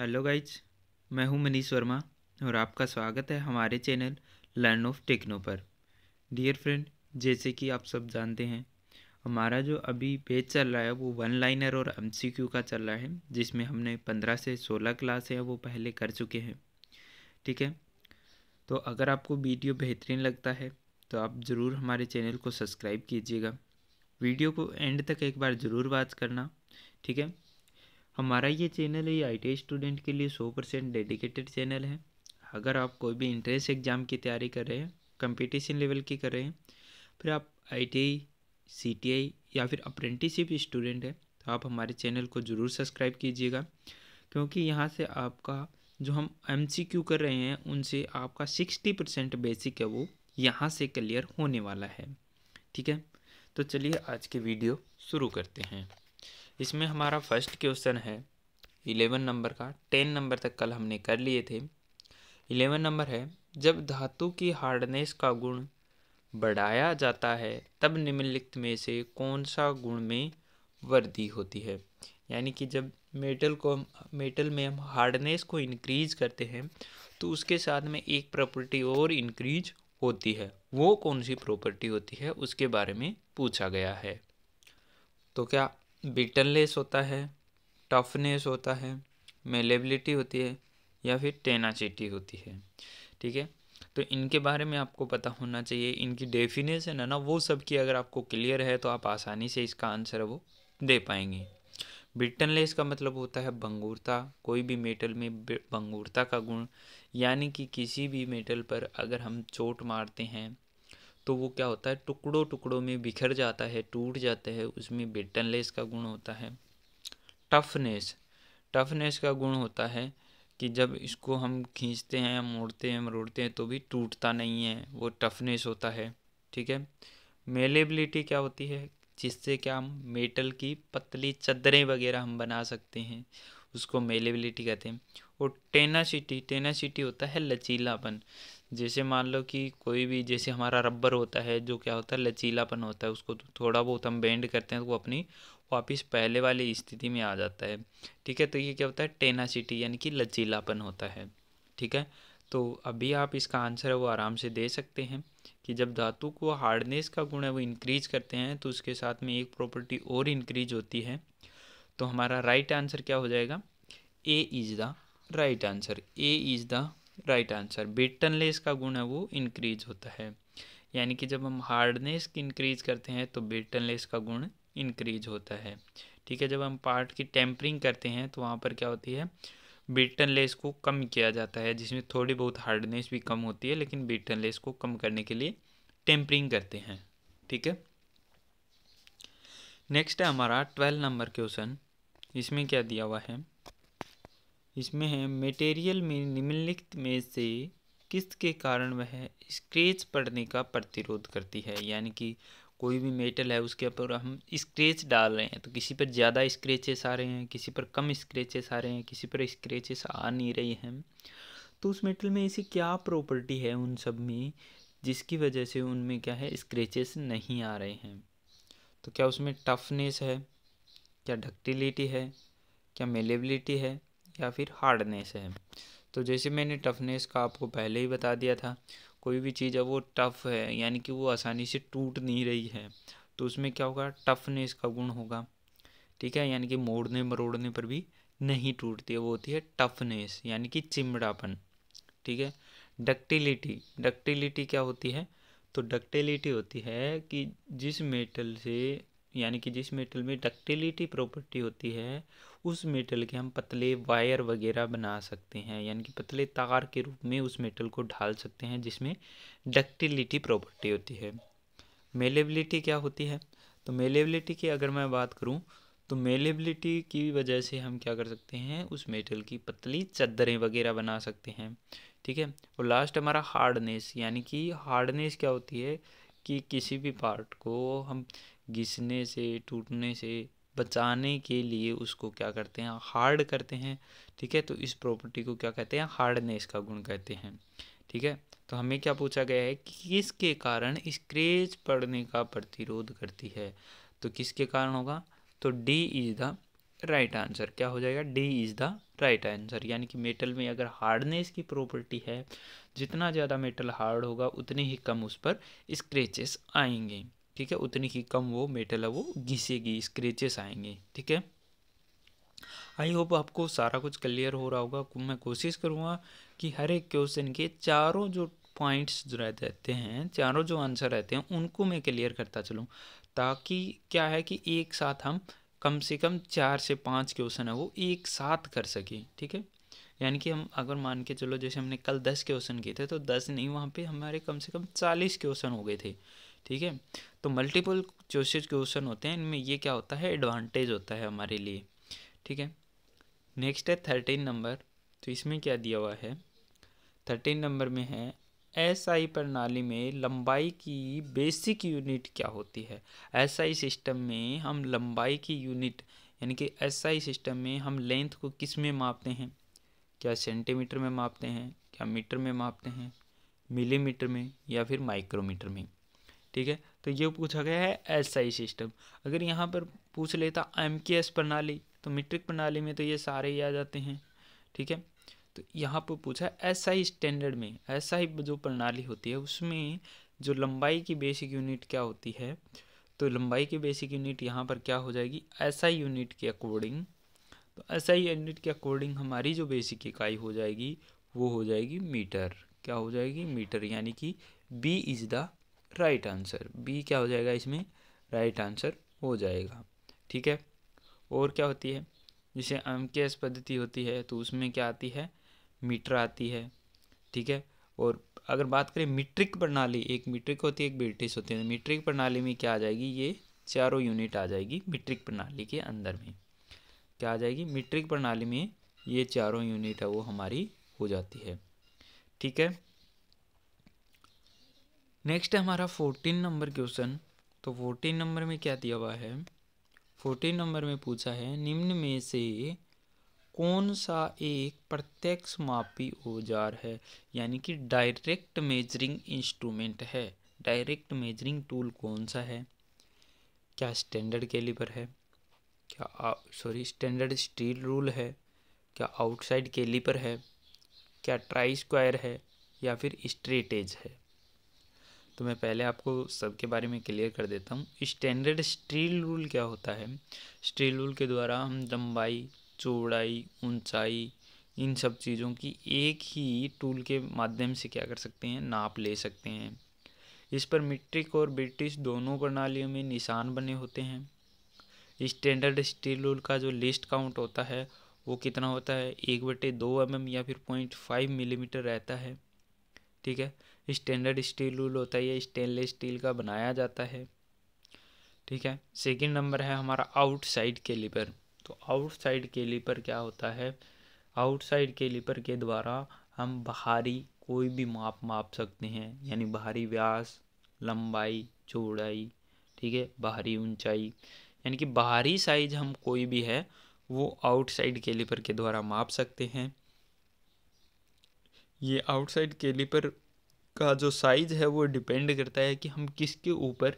hello guys मैं हूं मनीष वर्मा और आपका स्वागत है हमारे चैनल लर्न ऑफ टेक्नो पर डियर फ्रेंड जैसे कि आप सब जानते हैं हमारा जो अभी पेज चल रहा है वो वन लाइनर और एम का चल रहा है जिसमें हमने पंद्रह से सोलह क्लास है वो पहले कर चुके हैं ठीक है तो अगर आपको वीडियो बेहतरीन लगता है तो आप ज़रूर हमारे चैनल को सब्सक्राइब कीजिएगा वीडियो को एंड तक एक बार ज़रूर वॉच करना ठीक है हमारा ये चैनल ये आई स्टूडेंट के लिए सौ परसेंट डेडिकेटेड चैनल है अगर आप कोई भी इंट्रेंस एग्ज़ाम की तैयारी कर रहे हैं कंपटीशन लेवल की कर रहे हैं फिर आप आई सीटीआई या फिर अप्रेंटिसिप स्टूडेंट है तो आप हमारे चैनल को ज़रूर सब्सक्राइब कीजिएगा क्योंकि यहाँ से आपका जो हम एम कर रहे हैं उनसे आपका सिक्सटी परसेंट बेसिक है वो यहाँ से क्लियर होने वाला है ठीक है तो चलिए आज के वीडियो शुरू करते हैं इसमें हमारा फर्स्ट क्वेश्चन है इलेवन नंबर का टेन नंबर तक कल हमने कर लिए थे इलेवन नंबर है जब धातु की हार्डनेस का गुण बढ़ाया जाता है तब निम्नलिखित में से कौन सा गुण में वृद्धि होती है यानी कि जब मेटल को मेटल में हम हार्डनेस को इंक्रीज करते हैं तो उसके साथ में एक प्रॉपर्टी और इंक्रीज होती है वो कौन सी प्रॉपर्टी होती है उसके बारे में पूछा गया है तो क्या बिटनलेस होता है टफनेस होता है मेलेबिलिटी होती है या फिर टेनाचिटी होती है ठीक है तो इनके बारे में आपको पता होना चाहिए इनकी डेफिनेशन है ना वो सब की अगर आपको क्लियर है तो आप आसानी से इसका आंसर वो दे पाएंगे ब्रिटनलेस का मतलब होता है भंगूरता कोई भी मेटल में भंगूरता का गुण यानी कि किसी भी मेटल पर अगर हम चोट मारते हैं तो वो क्या होता है टुकड़ों टुकड़ों में बिखर जाता है टूट जाता है उसमें बेटनलेस का गुण होता है टफनेस टफनेस का गुण होता है कि जब इसको हम खींचते हैं मोड़ते हैं मरोड़ते हैं तो भी टूटता नहीं है वो टफनेस होता है ठीक है मेलेबिलिटी क्या होती है जिससे क्या हम मेटल की पतली चदरें वगैरह हम बना सकते हैं उसको मेलेबिलिटी कहते हैं और टेनासिटी टेनासिटी होता है लचीलापन जैसे मान लो कि कोई भी जैसे हमारा रबर होता है जो क्या होता है लचीलापन होता है उसको तो थोड़ा बहुत हम बेंड करते हैं तो वो अपनी वापस पहले वाली स्थिति में आ जाता है ठीक है तो ये क्या होता है टेनासिटी यानी कि लचीलापन होता है ठीक है तो अभी आप इसका आंसर है वो आराम से दे सकते हैं कि जब धातु को हार्डनेस का गुण है वो इंक्रीज करते हैं तो उसके साथ में एक प्रॉपर्टी और इंक्रीज होती है तो हमारा राइट आंसर क्या हो जाएगा A is the right answer A is the right answer लेस का गुण है वो इंक्रीज होता है यानी कि जब हम हार्डनेस की इंक्रीज करते हैं तो लेस का गुण इंक्रीज होता है ठीक है जब हम पार्ट की टेम्परिंग करते हैं तो वहाँ पर क्या होती है बीटन लेस को कम किया जाता है जिसमें थोड़ी बहुत हार्डनेस भी कम होती है लेकिन बीटन लेस को कम करने के लिए टेम्परिंग करते हैं ठीक है नेक्स्ट है हमारा ट्वेल्व नंबर क्वेश्चन इसमें क्या दिया हुआ है इसमें है मटेरियल में निम्नलिखित में से किसके कारण वह स्क्रेच पड़ने का प्रतिरोध करती है यानी कि कोई भी मेटल है उसके ऊपर हम स्क्रेच डाल रहे हैं तो किसी पर ज़्यादा स्क्रेचेस आ रहे हैं किसी पर कम स्क्रेचेस आ रहे हैं किसी पर स्क्रेचेस आ नहीं रही हैं तो उस मेटल में ऐसी क्या प्रॉपर्टी है उन सब में जिसकी वजह से उनमें क्या है स्क्रेचेस नहीं आ रहे हैं तो क्या उसमें टफनेस है क्या डक्टिलिटी है क्या मेलेबिलिटी है या फिर हार्डनेस है तो जैसे मैंने टफनेस का आपको पहले ही बता दिया था कोई भी चीज़ है वो टफ़ है यानी कि वो आसानी से टूट नहीं रही है तो उसमें क्या होगा टफनेस का गुण होगा ठीक है यानी कि मोड़ने मरोड़ने पर भी नहीं टूटती है वो होती है टफनेस यानी कि चिमड़ापन ठीक है डक्टिलिटी डक्टिलिटी क्या होती है तो डक्टिलिटी होती है कि जिस मेटल से यानी कि जिस मेटल में डक्टिलिटी प्रॉपर्टी होती है उस मेटल के हम पतले वायर वगैरह बना सकते हैं यानी कि पतले तार के रूप में उस मेटल को ढाल सकते हैं जिसमें डक्टिलिटी प्रॉपर्टी होती है मेलेबिलिटी क्या होती है तो मेलेबिलिटी की अगर मैं बात करूँ तो मेलेबिलिटी की वजह से हम क्या कर सकते हैं उस मेटल की पतली चद्दरें वगैरह बना सकते हैं ठीक है और लास्ट हमारा हार्डनेस यानी कि हार्डनेस क्या होती है कि किसी भी पार्ट को हम घिसने से टूटने से बचाने के लिए उसको क्या करते हैं हार्ड करते हैं ठीक है तो इस प्रॉपर्टी को क्या कहते हैं हार्डनेस का गुण कहते हैं ठीक है तो हमें क्या पूछा गया है कि किसके कारण स्क्रेच पड़ने का प्रतिरोध करती है तो किसके कारण होगा तो D is the right answer क्या हो जाएगा D is the right answer यानी कि मेटल में अगर हार्डनेस की प्रॉपर्टी है जितना ज़्यादा मेटल हार्ड होगा उतने ही कम उस पर स्क्रेचेस आएंगे ठीक है उतनी ही कम वो मेटल है वो घिसेगी स्क्रेचेस आएंगे ठीक है आई होप आपको सारा कुछ क्लियर हो रहा होगा मैं कोशिश करूँगा कि हर एक क्वेश्चन के चारों जो पॉइंट्स जो रहते हैं चारों जो आंसर रहते हैं उनको मैं क्लियर करता चलूँ ताकि क्या है कि एक साथ हम कम से कम चार से पाँच क्वेश्चन है वो एक साथ कर सकें ठीक है यानी कि हम अगर मान के चलो जैसे हमने कल दस क्वेश्चन किए थे तो दस नहीं वहाँ पे हमारे कम से कम चालीस क्वेश्चन हो गए थे ठीक है तो मल्टीपल चोसेज क्वेश्चन होते हैं इनमें ये क्या होता है एडवांटेज होता है हमारे लिए ठीक है नेक्स्ट है थर्टीन नंबर तो इसमें क्या दिया हुआ है थर्टीन नंबर में है एसआई प्रणाली में लंबाई की बेसिक यूनिट क्या होती है एसआई सिस्टम में हम लंबाई की यूनिट यानी कि एसआई सिस्टम में हम लेंथ को किस में मापते हैं क्या सेंटीमीटर में मापते हैं क्या मीटर में मापते हैं मिलीमीटर में या फिर माइक्रोमीटर में ठीक है तो ये पूछा गया है एस आई सिस्टम अगर यहाँ पर पूछ लेता एम के एस प्रणाली तो मीट्रिक प्रणाली में तो ये सारे ही आ जाते हैं ठीक है तो यहाँ पर पूछा एस आई स्टैंडर्ड में एस आई जो प्रणाली होती है उसमें जो लंबाई की बेसिक यूनिट क्या होती है तो लंबाई की बेसिक यूनिट यहाँ पर क्या हो जाएगी एस आई यूनिट के अकॉर्डिंग तो एस आई यूनिट के अकॉर्डिंग हमारी जो बेसिक इकाई हो जाएगी वो हो जाएगी मीटर क्या हो जाएगी मीटर यानी कि B is the right answer B क्या हो जाएगा इसमें राइट आंसर हो जाएगा ठीक है और क्या होती है जैसे एम के एस पद्धति होती है तो उसमें क्या आती है मीटर आती है ठीक है और अगर बात करें मीट्रिक प्रणाली एक मीट्रिक होती है एक ब्रिटिश होती है तो मीट्रिक प्रणाली में क्या आ जाएगी ये चारों यूनिट आ जाएगी मीट्रिक प्रणाली के अंदर में क्या आ जाएगी मीट्रिक प्रणाली में ये चारों यूनिट है वो हमारी हो जाती है ठीक है नेक्स्ट है हमारा फोर्टीन नंबर क्वेश्चन तो फोर्टीन नंबर में क्या दिया हुआ है फोर्टीन नंबर में पूछा है निम्न में से कौन सा एक प्रत्यक्ष मापी औजार है यानी कि डायरेक्ट मेजरिंग इंस्ट्रूमेंट है डायरेक्ट मेजरिंग टूल कौन सा है क्या स्टैंडर्ड कैलिपर है क्या सॉरी स्टैंडर्ड स्टील रूल है क्या आउटसाइड कैलिपर है क्या ट्राई स्क्वायर है या फिर स्ट्रेटेज है तो मैं पहले आपको सबके बारे में क्लियर कर देता हूँ स्टैंडर्ड स्टील रूल क्या होता है स्टील रूल के द्वारा हम लंबाई चौड़ाई ऊंचाई इन सब चीज़ों की एक ही टूल के माध्यम से क्या कर सकते हैं नाप ले सकते हैं इस पर मिट्टिक और ब्रिटिश दोनों प्रणालियों में निशान बने होते हैं स्टैंडर्ड स्टील रूल का जो लिस्ट काउंट होता है वो कितना होता है एक बटे दो एम या फिर पॉइंट फाइव मिलीमीटर रहता है ठीक है स्टैंडर्ड स्टील रूल होता है ये स्टेनलेस स्टील का बनाया जाता है ठीक है सेकंड नंबर है हमारा आउटसाइड कैलिपर तो आउटसाइड कैलिपर क्या होता है आउटसाइड कैलिपर के द्वारा हम बाहरी कोई भी माप माप सकते हैं यानी बाहरी व्यास लंबाई चौड़ाई ठीक है बाहरी ऊंचाई यानी कि बाहरी साइज हम कोई भी है वो आउटसाइड कैलिपर के द्वारा माप सकते हैं ये आउटसाइड कैलिपर का जो साइज़ है वो डिपेंड करता है कि हम किसके ऊपर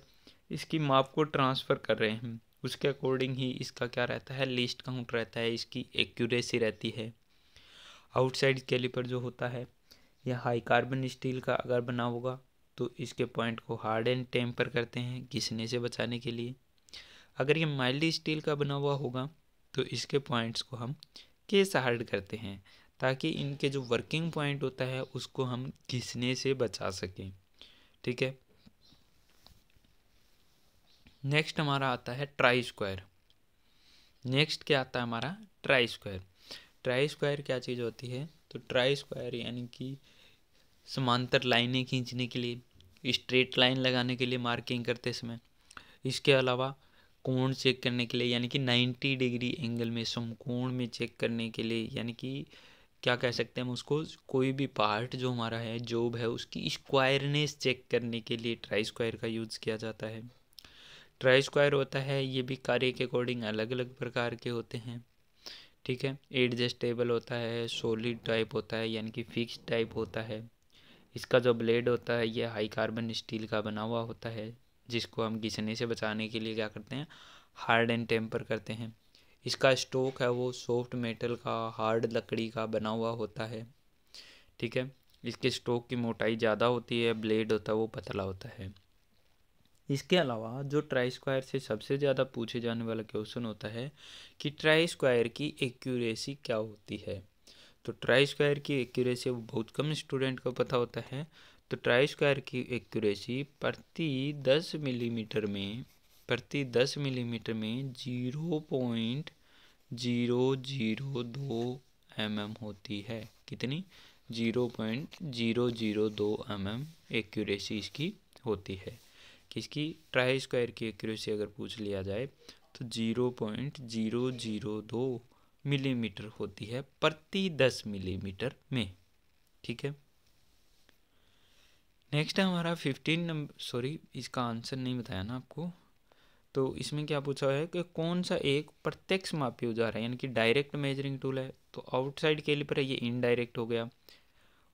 इसकी माप को ट्रांसफ़र कर रहे हैं उसके अकॉर्डिंग ही इसका क्या रहता है लिस्ट काउंट रहता है इसकी एक्यूरेसी रहती है आउटसाइड कैलिपर जो होता है यह हाई कार्बन स्टील का अगर बना होगा तो इसके पॉइंट को हार्ड एंड टेम्पर करते हैं घिसने से बचाने के लिए अगर ये माइल्ड स्टील का बना हुआ होगा तो इसके पॉइंट्स को हम केस हार्ड करते हैं ताकि इनके जो वर्किंग पॉइंट होता है उसको हम घिसने से बचा सकें ठीक है नेक्स्ट हमारा आता है ट्राई स्क्वायर नेक्स्ट क्या आता है हमारा ट्राई स्क्वायर ट्राई स्क्वायर क्या चीज़ होती है तो ट्राई स्क्वायर यानी कि समांतर लाइनें खींचने के लिए स्ट्रेट लाइन लगाने के लिए मार्किंग करते समय इसके अलावा कोण चेक करने के लिए यानी कि 90 डिग्री एंगल में समकोण में चेक करने के लिए यानी कि क्या कह सकते हैं हम उसको कोई भी पार्ट जो हमारा है जॉब है उसकी स्क्वायरनेस चेक करने के लिए ट्राई स्क्वायर का यूज़ किया जाता है ट्राई स्क्वायर होता है ये भी कार्य के अकॉर्डिंग अलग अलग प्रकार के होते हैं ठीक है एडजस्टेबल होता है सोलिड टाइप होता है यानी कि फिक्स टाइप होता है इसका जो ब्लेड होता है ये हाई कार्बन स्टील का बना हुआ होता है जिसको हम घिसने से बचाने के लिए क्या करते हैं हार्ड एंड टेम्पर करते हैं इसका स्टोक है वो सॉफ्ट मेटल का हार्ड लकड़ी का बना हुआ होता है ठीक है इसके स्टोक की मोटाई ज़्यादा होती है ब्लेड होता है वो पतला होता है इसके अलावा जो ट्राई स्क्वायर से सबसे ज़्यादा पूछे जाने वाला क्वेश्चन होता है कि ट्राई स्क्वायर की एक्यूरेसी क्या होती है तो ट्राई स्क्वायर की एक्यूरेसी बहुत कम स्टूडेंट को पता होता है तो ट्राई स्क्वायर की एक्यूरेसी प्रति दस मिलीमीटर में प्रति दस मिलीमीटर में जीरो पॉइंट जीरो जीरो दो एम mm होती है कितनी जीरो पॉइंट जीरो जीरो दो एम एम एक्यूरेसी इसकी होती है किसकी ट्राई स्क्वायर की एक्यूरेसी अगर पूछ लिया जाए तो जीरो पॉइंट जीरो जीरो दो मिलीमीटर होती है प्रति दस मिलीमीटर में ठीक है नेक्स्ट है हमारा फिफ्टीन नंबर सॉरी इसका आंसर नहीं बताया ना आपको तो इसमें क्या पूछा है कि कौन सा एक प्रत्यक्ष मापी औजार है यानी कि डायरेक्ट मेजरिंग टूल है तो आउटसाइड के लिए है ये इनडायरेक्ट हो गया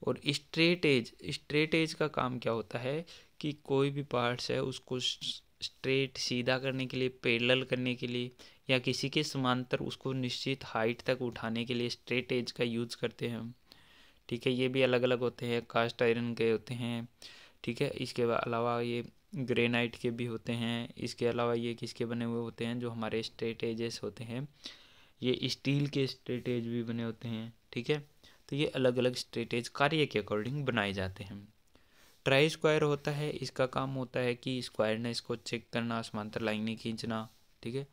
और स्ट्रेट एज स्ट्रेट एज का काम क्या होता है कि कोई भी पार्ट्स है उसको स्ट्रेट सीधा करने के लिए पेडल करने के लिए या किसी के समांतर उसको निश्चित हाइट तक उठाने के लिए स्ट्रेट एज का यूज़ करते हैं ठीक है ये भी अलग अलग होते हैं कास्ट आयरन के होते हैं ठीक है इसके अलावा ये ग्रेनाइट के भी होते हैं इसके अलावा ये किसके बने हुए होते हैं जो हमारे स्ट्रेट एजेस होते हैं ये स्टील के स्ट्रेट एज भी बने होते हैं ठीक है तो ये अलग अलग स्ट्रेट एज कार्य के अकॉर्डिंग बनाए जाते हैं ट्राई स्क्वायर होता है इसका काम होता है कि स्क्वायरनेस को चेक करना समांतर लाइनें खींचना ठीक है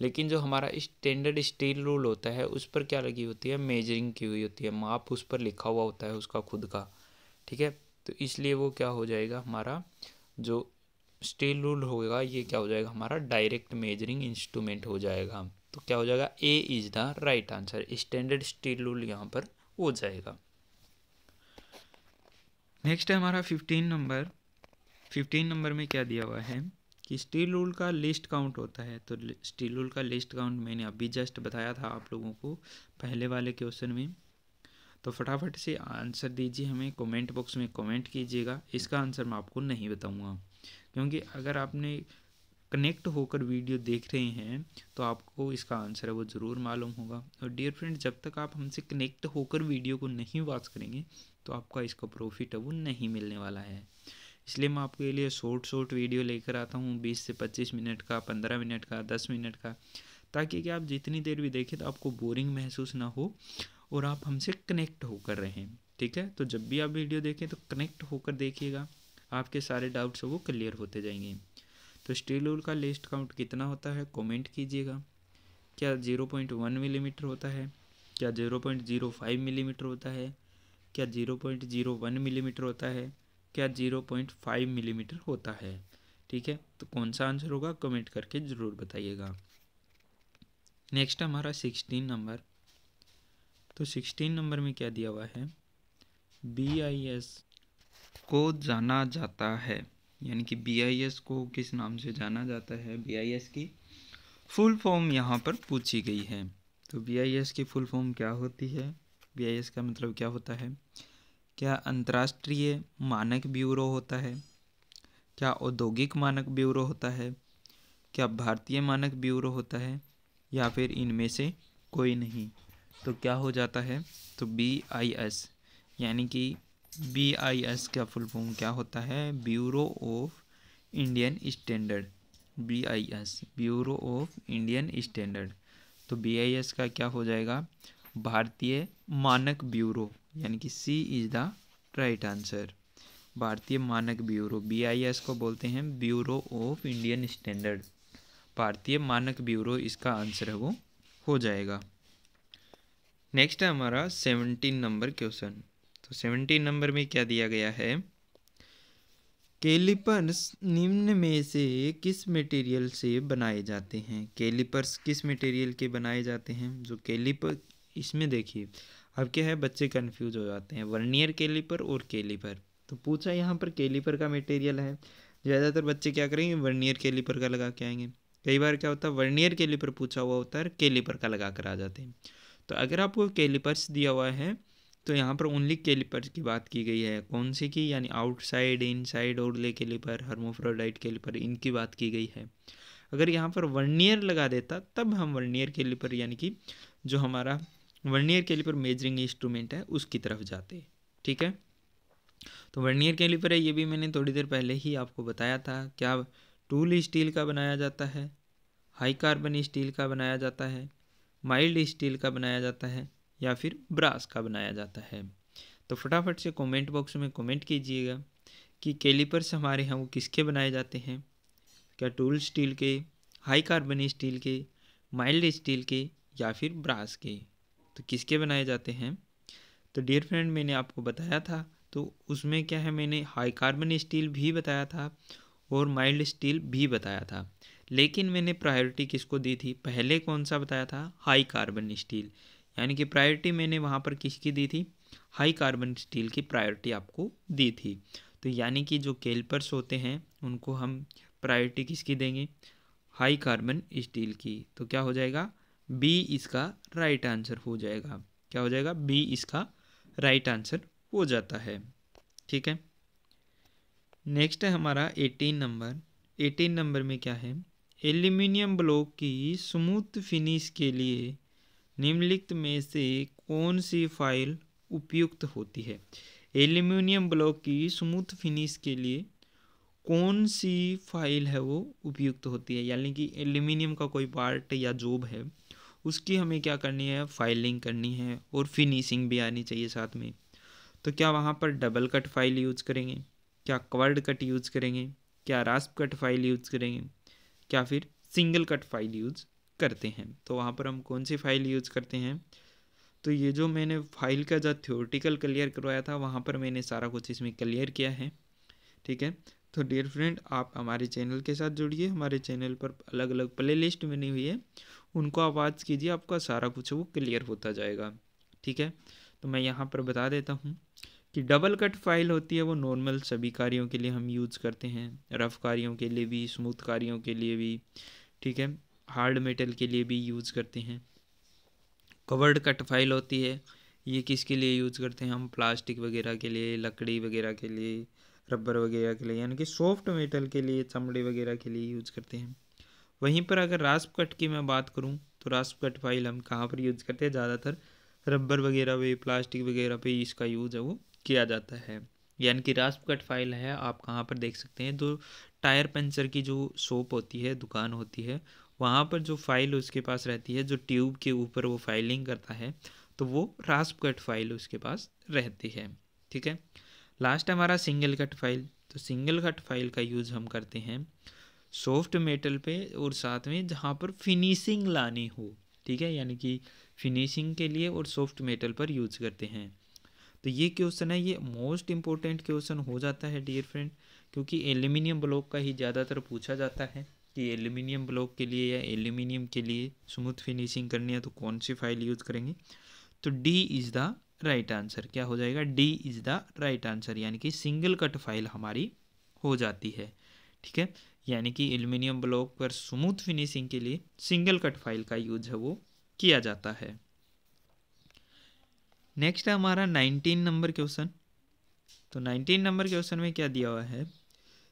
लेकिन जो हमारा स्टैंडर्ड स्टील रूल होता है उस पर क्या लगी होती है मेजरिंग की हुई होती है माप उस पर लिखा हुआ होता है उसका खुद का ठीक है तो इसलिए वो क्या हो जाएगा हमारा जो स्टील रूल होगा ये क्या हो जाएगा हमारा डायरेक्ट मेजरिंग इंस्ट्रूमेंट हो जाएगा तो क्या हो जाएगा A is the right answer standard steel rule यहाँ पर हो जाएगा नेक्स्ट है हमारा फिफ्टीन नंबर फिफ्टीन नंबर में क्या दिया हुआ है कि स्टील रूल का लिस्ट काउंट होता है तो स्टील रूल का लिस्ट काउंट मैंने अभी जस्ट बताया था आप लोगों को पहले वाले क्वेश्चन में तो फटाफट से आंसर दीजिए हमें कमेंट बॉक्स में कमेंट कीजिएगा इसका आंसर मैं आपको नहीं बताऊंगा क्योंकि अगर आपने कनेक्ट होकर वीडियो देख रहे हैं तो आपको इसका आंसर है वो ज़रूर मालूम होगा और डियर फ्रेंड जब तक आप हमसे कनेक्ट होकर वीडियो को नहीं वॉच करेंगे तो आपका इसका प्रॉफिट है वो नहीं मिलने वाला है इसलिए मैं आपके लिए शॉर्ट शॉर्ट वीडियो लेकर आता हूँ बीस से पच्चीस मिनट का पंद्रह मिनट का दस मिनट का ताकि कि आप जितनी देर भी देखें तो आपको बोरिंग महसूस ना हो और आप हमसे कनेक्ट होकर रहें ठीक है तो जब भी आप वीडियो देखें तो कनेक्ट होकर देखिएगा आपके सारे डाउट्स वो क्लियर होते जाएंगे तो स्टील रूल का लेस्ट काउंट कितना होता है कमेंट कीजिएगा क्या जीरो पॉइंट वन मिलीमीटर होता है क्या zero point zero five millimetre होता है क्या zero point zero one millimetre होता है क्या जीरो पॉइंट फाइव मिलीमीटर होता है ठीक है तो कौन सा आंसर होगा कमेंट करके ज़रूर बताइएगा नेक्स्ट हमारा सिक्सटीन नंबर तो सिक्सटीन नंबर में क्या दिया हुआ है बी आई एस को जाना जाता है यानी कि बी को किस नाम से जाना जाता है बी की फुल फॉर्म यहाँ पर पूछी गई है तो बी की फुल फॉर्म क्या होती है बी का मतलब क्या होता है क्या अंतर्राष्ट्रीय मानक ब्यूरो होता है क्या औद्योगिक मानक ब्यूरो होता है क्या भारतीय मानक ब्यूरो होता है या फिर इनमें से कोई नहीं तो क्या हो जाता है तो बी आई एस यानी कि बी आई एस का फुल फॉर्म क्या होता है bureau of Indian standard B I S bureau of Indian standard तो बी आई एस का क्या हो जाएगा भारतीय मानक ब्यूरो यानी कि C is the right answer भारतीय मानक ब्यूरो बी आई एस को बोलते हैं ब्यूरो ऑफ इंडियन स्टैंडर्ड भारतीय मानक ब्यूरो इसका आंसर है वो हो जाएगा नेक्स्ट है हमारा सेवनटीन नंबर क्वेश्चन तो सेवनटीन नंबर में क्या दिया गया है केलिपर्स निम्न में से किस मटेरियल से बनाए जाते हैं केलिपर्स किस मटेरियल के बनाए जाते हैं जो केलिपर इसमें देखिए अब क्या है बच्चे कंफ्यूज हो जाते हैं वर्नियर केलीपर और केलीपर तो पूछा यहाँ पर केलीपर का मटेरियल है ज़्यादातर बच्चे क्या करेंगे वर्नियर कैलिपर का लगा के आएंगे कई बार क्या होता है वर्नियर केलीपर पूछा हुआ होता है कैलिपर का लगा कर आ जाते हैं तो अगर आपको केलीपर्स दिया हुआ है तो यहाँ पर ओनली कैलिपर की बात की गई है कौन सी की यानी आउटसाइड इनसाइड ले कैलिपर हर्मोफ्रोडाइट कैलिपर इनकी बात की गई है अगर यहाँ पर वर्नियर लगा देता तब हम वर्नियर कैलिपर यानी कि जो हमारा वर्नियर कैलिपर मेजरिंग इंस्ट्रूमेंट है उसकी तरफ जाते ठीक है तो वर्नियर कैलिपर है ये भी मैंने थोड़ी देर पहले ही आपको बताया था क्या टूल स्टील का बनाया जाता है हाई कार्बन स्टील का बनाया जाता है माइल्ड स्टील का बनाया जाता है या फिर ब्रास का बनाया जाता है तो फटाफट से कमेंट बॉक्स में कमेंट कीजिएगा कि कैलिपर्स हमारे यहाँ वो किसके बनाए जाते हैं क्या टूल स्टील के हाई कार्बन स्टील के माइल्ड स्टील के या फिर ब्रास के तो किसके बनाए जाते हैं तो डियर फ्रेंड मैंने आपको बताया था तो उसमें क्या है मैंने हाई कार्बन स्टील भी बताया था और माइल्ड स्टील भी बताया था लेकिन मैंने प्रायोरिटी किसको दी थी पहले कौन सा बताया था हाई कार्बन स्टील यानी कि प्रायोरिटी मैंने वहाँ पर किसकी दी थी हाई कार्बन स्टील की प्रायोरिटी आपको दी थी तो यानी कि जो केल्पर्स होते हैं उनको हम प्रायोरिटी किसकी देंगे हाई कार्बन स्टील की तो क्या हो जाएगा बी इसका राइट आंसर हो जाएगा क्या हो जाएगा बी इसका राइट आंसर हो जाता है ठीक है नेक्स्ट है हमारा एटीन नंबर एटीन नंबर में क्या है एल्यूमिनियम ब्लॉक की स्मूथ फिनिश के लिए निम्नलिखित में से कौन सी फाइल उपयुक्त होती है एल्यूमिनियम ब्लॉक की स्मूथ फिनिश के लिए कौन सी फाइल है वो उपयुक्त होती है यानी कि एल्यूमिनियम का कोई पार्ट या जॉब है उसकी हमें क्या करनी है फाइलिंग करनी है और फिनिशिंग भी आनी चाहिए साथ में तो क्या वहाँ पर डबल कट फाइल यूज करेंगे क्या कवर्ड कट यूज करेंगे क्या रास्प कट फाइल यूज करेंगे क्या फिर सिंगल कट फाइल यूज करते हैं तो वहाँ पर हम कौन सी फाइल यूज करते हैं तो ये जो मैंने फाइल का जो थ्योरेटिकल क्लियर करवाया था वहाँ पर मैंने सारा कुछ इसमें क्लियर किया है ठीक है तो डियर फ्रेंड आप हमारे चैनल के साथ जुड़िए हमारे चैनल पर अलग अलग प्ले लिस्ट बनी हुई है उनको आप वाच कीजिए आपका सारा कुछ वो क्लियर होता जाएगा ठीक है तो मैं यहाँ पर बता देता हूँ कि डबल कट फाइल होती है वो नॉर्मल सभी कार्यों के लिए हम यूज़ करते हैं रफ़ कार्यों के लिए भी स्मूथ कार्यों के लिए भी ठीक है हार्ड मेटल के लिए भी यूज़ करते हैं कवर्ड कट फाइल होती है ये किसके लिए यूज़ करते हैं हम प्लास्टिक वगैरह के लिए लकड़ी वगैरह के लिए रबर वगैरह के लिए यानी कि सॉफ्ट मेटल के लिए चमड़े वगैरह के लिए यूज़ करते हैं वहीं पर अगर रास्प कट की मैं बात करूँ तो रास्प कट फाइल हम कहाँ पर यूज़ करते हैं ज़्यादातर रबर वगैरह पे प्लास्टिक वगैरह पे इसका यूज़ है वो किया जाता है यानी कि रास्प कट फाइल है आप कहाँ पर देख सकते हैं जो टायर पंचर की जो शॉप होती है दुकान होती है वहाँ पर जो फाइल उसके पास रहती है जो ट्यूब के ऊपर वो फाइलिंग करता है तो वो रास्प कट फाइल उसके पास रहती है ठीक है लास्ट हमारा सिंगल कट फाइल तो सिंगल कट फाइल का यूज़ हम करते हैं सॉफ्ट मेटल पे और साथ में जहाँ पर फिनिशिंग लानी हो ठीक है यानी कि फिनिशिंग के लिए और सॉफ्ट मेटल पर यूज करते हैं तो ये क्वेश्चन है ये मोस्ट इम्पोर्टेंट क्वेश्चन हो जाता है डियर फ्रेंड क्योंकि एल्यूमिनियम ब्लॉक का ही ज़्यादातर पूछा जाता है कि एल्यूमिनियम ब्लॉक के लिए या एल्यूमिनियम के लिए स्मूथ फिनिशिंग करनी है तो कौन सी फाइल यूज़ करेंगे तो D is the right answer क्या हो जाएगा D is the right answer यानी कि सिंगल कट फाइल हमारी हो जाती है ठीक है यानी कि एल्यूमिनियम ब्लॉक पर स्मूथ फिनिशिंग के लिए सिंगल कट फाइल का यूज है वो किया जाता है नेक्स्ट है हमारा नाइनटीन नंबर क्वेश्चन तो नाइनटीन नंबर क्वेश्चन में क्या दिया हुआ है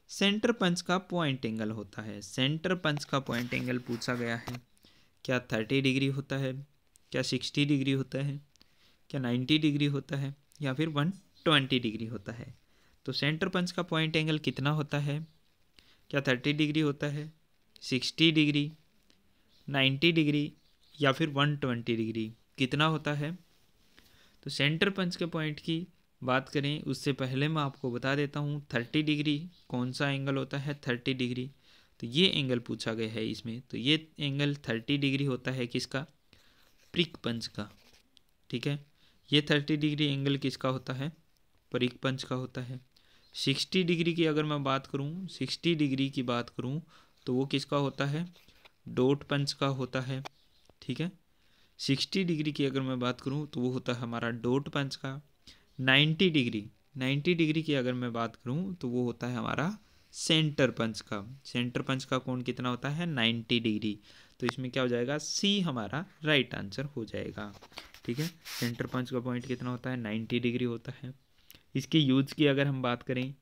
सेंटर पंच का पॉइंट एंगल होता है सेंटर पंच का पॉइंट एंगल पूछा गया है क्या थर्टी डिग्री होता है क्या सिक्सटी डिग्री होता है क्या नाइन्टी डिग्री होता है या फिर वन ट्वेंटी डिग्री होता है तो सेंटर पंच का पॉइंट एंगल कितना होता है क्या थर्टी डिग्री होता है सिक्सटी डिग्री नाइन्टी डिग्री या फिर वन ट्वेंटी डिग्री कितना होता है तो सेंटर पंच के पॉइंट की बात करें उससे पहले मैं आपको बता देता हूँ थर्टी डिग्री कौन सा एंगल होता है थर्टी डिग्री तो ये एंगल पूछा गया है इसमें तो ये एंगल थर्टी डिग्री होता है किसका प्रिक पंच का ठीक है ये थर्टी डिग्री एंगल किसका होता है परिक पंच का होता है सिक्सटी डिग्री की अगर मैं बात करूँ सिक्सटी डिग्री की बात करूँ तो वो किसका होता है डोट पंच का होता है ठीक है सिक्सटी डिग्री की अगर मैं बात करूँ तो वो होता है हमारा डोट पंच का 90 डिग्री 90 डिग्री की अगर मैं बात करूँ तो वो होता है हमारा सेंटर पंच का सेंटर पंच का कोण कितना होता है 90 डिग्री तो इसमें क्या हो जाएगा सी हमारा राइट आंसर हो जाएगा ठीक है सेंटर पंच का पॉइंट कितना होता है 90 डिग्री होता है इसके यूज की अगर हम बात करें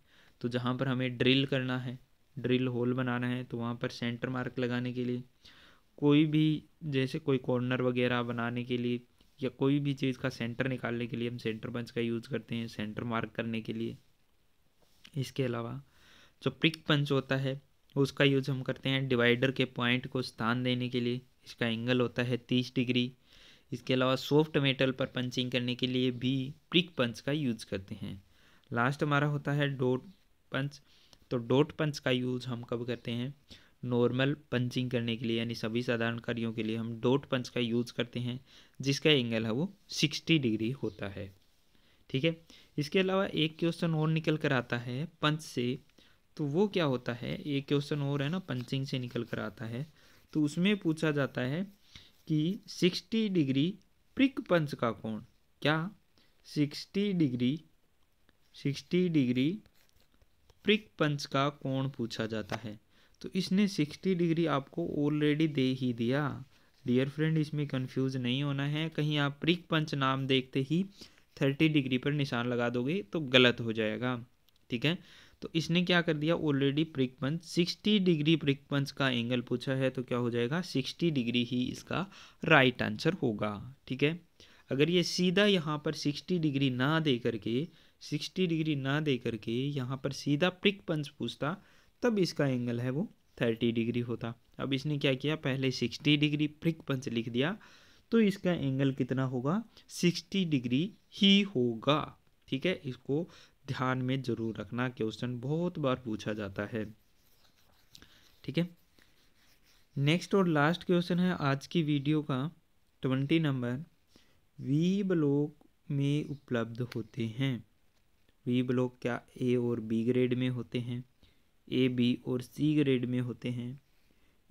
तो जहाँ पर हमें ड्रिल करना है ड्रिल होल बनाना है तो वहाँ पर सेंटर मार्क लगाने के लिए कोई भी जैसे कोई कॉर्नर वगैरह बनाने के लिए या कोई भी चीज़ का सेंटर निकालने के लिए हम सेंटर पंच का यूज़ करते हैं सेंटर मार्क करने के लिए इसके अलावा जो प्रिक पंच होता है उसका यूज हम करते हैं डिवाइडर के पॉइंट को स्थान देने के लिए इसका एंगल होता है तीस डिग्री इसके अलावा सॉफ्ट मेटल पर पंचिंग करने के लिए भी प्रिक पंच का यूज करते हैं लास्ट हमारा होता है डोट पंच तो डोट पंच का यूज हम कब करते हैं नॉर्मल पंचिंग करने के लिए यानी सभी साधारण कार्यों के लिए हम डॉट पंच का यूज़ करते हैं जिसका एंगल है वो सिक्सटी डिग्री होता है ठीक है इसके अलावा एक क्वेश्चन और निकल कर आता है पंच से तो वो क्या होता है एक क्वेश्चन और है ना पंचिंग से निकल कर आता है तो उसमें पूछा जाता है कि सिक्सटी डिग्री प्रिक पंच का कोण क्या sixty degree sixty degree prick punch का कोण पूछा जाता है तो इसने सिक्सटी डिग्री आपको ऑलरेडी दे ही दिया डियर फ्रेंड इसमें कंफ्यूज नहीं होना है कहीं आप प्रिक पंच नाम देखते ही थर्टी डिग्री पर निशान लगा दोगे तो गलत हो जाएगा ठीक है तो इसने क्या कर दिया already prick punch sixty degree prick punch का एंगल पूछा है तो क्या हो जाएगा सिक्सटी डिग्री ही इसका राइट आंसर होगा ठीक है अगर ये सीधा यहाँ पर सिक्सटी डिग्री ना दे करके सिक्सटी डिग्री ना दे करके यहाँ पर सीधा प्रिक पंच पूछता तब इसका एंगल है वो थर्टी डिग्री होता अब इसने क्या किया पहले सिक्सटी डिग्री प्रिक पंच लिख दिया तो इसका एंगल कितना होगा सिक्सटी डिग्री ही होगा ठीक है इसको ध्यान में जरूर रखना क्वेश्चन बहुत बार पूछा जाता है ठीक है नेक्स्ट और लास्ट क्वेश्चन है आज की वीडियो का ट्वेंटी नंबर वी ब्लॉक में उपलब्ध होते हैं वी ब्लॉक क्या ए और बी ग्रेड में होते हैं ए बी और सी ग्रेड में होते हैं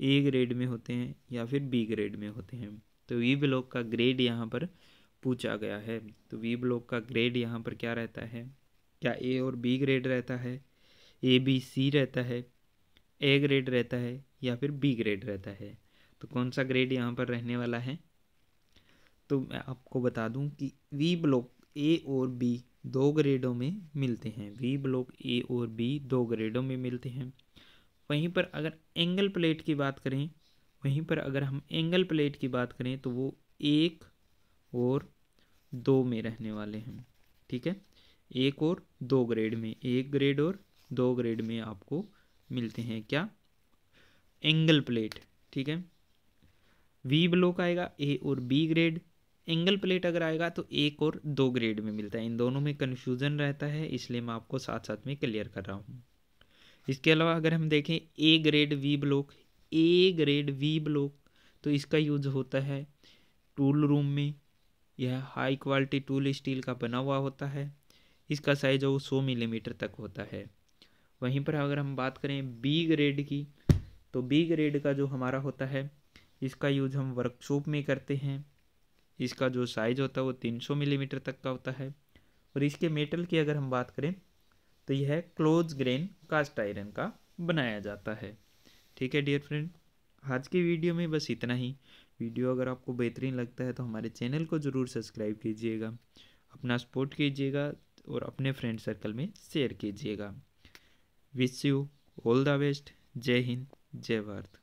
ए ग्रेड में होते हैं या फिर बी ग्रेड में होते हैं तो वी ब्लॉक का ग्रेड यहाँ पर पूछा गया है तो वी ब्लॉक का ग्रेड यहाँ पर क्या रहता है क्या ए और बी ग्रेड रहता है ए बी सी रहता है ए ग्रेड रहता है या फिर बी ग्रेड रहता है तो कौन सा ग्रेड यहाँ पर रहने वाला है तो मैं आपको बता दूँ कि वी ब्लॉक ए और बी दो ग्रेडों में मिलते हैं वी ब्लॉक ए और बी दो ग्रेडों में मिलते हैं वहीं पर अगर एंगल प्लेट की बात करें वहीं पर अगर हम एंगल प्लेट की बात करें तो वो एक और दो में रहने वाले हैं ठीक है एक और दो ग्रेड में एक ग्रेड और दो ग्रेड में आपको मिलते हैं क्या एंगल प्लेट ठीक है वी ब्लॉक आएगा ए और बी ग्रेड एंगल प्लेट अगर आएगा तो एक और दो ग्रेड में मिलता है इन दोनों में कन्फ्यूज़न रहता है इसलिए मैं आपको साथ साथ में क्लियर कर रहा हूँ इसके अलावा अगर हम देखें A grade V block A grade V block तो इसका यूज होता है टूल रूम में यह हाई क्वालिटी टूल स्टील का बना हुआ होता है इसका साइज वो सौ मिलीमीटर तक होता है वहीं पर अगर हम बात करें बी ग्रेड की तो बी ग्रेड का जो हमारा होता है इसका यूज हम वर्कशॉप में करते हैं इसका जो साइज़ होता है वो 300 मिलीमीटर mm तक का होता है और इसके मेटल की अगर हम बात करें तो यह क्लोज ग्रेन कास्ट आयरन का बनाया जाता है ठीक है डियर फ्रेंड आज की वीडियो में बस इतना ही वीडियो अगर आपको बेहतरीन लगता है तो हमारे चैनल को ज़रूर सब्सक्राइब कीजिएगा अपना सपोर्ट कीजिएगा और अपने फ्रेंड सर्कल में शेयर कीजिएगा wish you all the best जय हिंद जय भारत